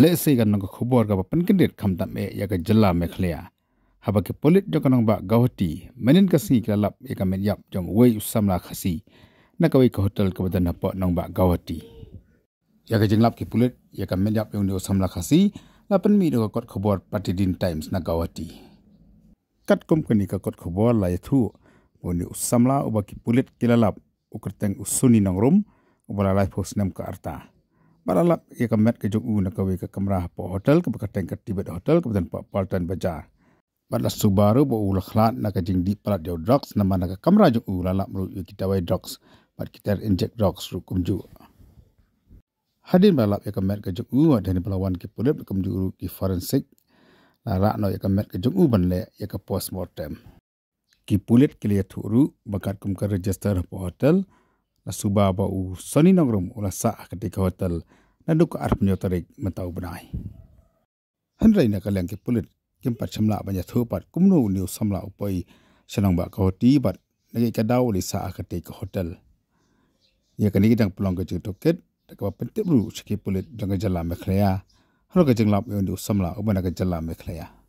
le se ga nang khobor ga ba pen kindir kham tam e ya ga jalla me khlea ha ba ke polit jo kanang ba gawati menin ka singi kala lap e ka men yap jong wei usam la khasi na ka wei ka hotel ka badan pa nang ba gawati ya ga jing lap ke polit ya ka men yap jong ne usam la khasi la pen mi ro khobor pati din times na gawati kat kum kuni ka kot khobor la thu oni usam la u ba ke polit kila lap u kerteng usuni nang rum u ba la life host nam ka arta Baralap ia kemet ke jung nak kawai ke kamera po hotel ke berkateng ke Tibet hotel ke berkateng po dan bajar. Pada subaru po ulah khlat nak ke jing dip palat jauh drugs nama nak kamera kemerah lalap meru kita wai drugs pada kita inject drugs rukum juga. hadir balap ia kemet ke Jung-u dan pelawan ke pulip rukum juga ruk ke forensik lalap no ia kemet ke Jung-u benle ia ke post mortem. Ki pulit kelihatan turu bakat kum ke register po hotel la suba ba u soni nogrum ula sa ketika hotel na duk ar punyotarik matau benai hanrai na kalang ke pulit kim pat chamla banya thu pat kumnu niu samla upoi senang ba ko ti bat nagi ka dau li sa ketika hotel ya kani kidang pelong ke ju toket tak ba pentip ru sikip pulit dang jala me khleya hro ke jenglap yo niu samla ubana ke jala me khleya